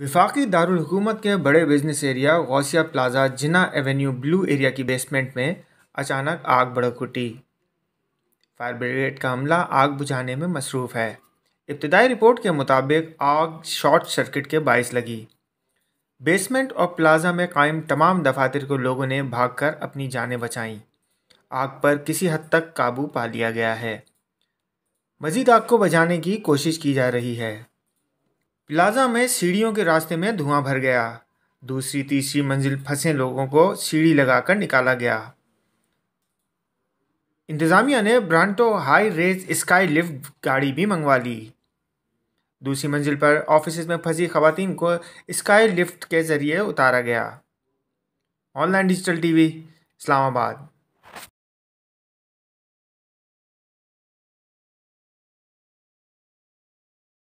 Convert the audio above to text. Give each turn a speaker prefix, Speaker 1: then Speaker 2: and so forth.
Speaker 1: विफाकी दारकूमत के बड़े business area Ghausia plaza Jinnah avenue blue area की बेसमेंट में अचानक आग भड़क उठी फायर ब्रिगेड का हमला आग बुझाने में मसरूफ़ है इब्तदाई रिपोर्ट के मुताबिक आग शॉर्ट सर्किट के बायस लगी बेसमेंट और प्लाजा में कायम तमाम दफातर को लोगों ने भागकर अपनी जानें बचाईं आग पर किसी हद तक काबू पा लिया गया है मज़ीद आग को बजाने की कोशिश की जा रही है प्लाजा में सीढ़ियों के रास्ते में धुआं भर गया दूसरी तीसरी मंजिल फंसे लोगों को सीढ़ी लगाकर निकाला गया इंतज़ामिया ने Bronto high rise sky lift गाड़ी भी मंगवा ली दूसरी मंजिल पर ऑफिस में फंसी खातन को स्काई लिफ्ट के ज़रिए उतारा गया ऑनलाइन डिजिटल टीवी
Speaker 2: इस्लामाबाद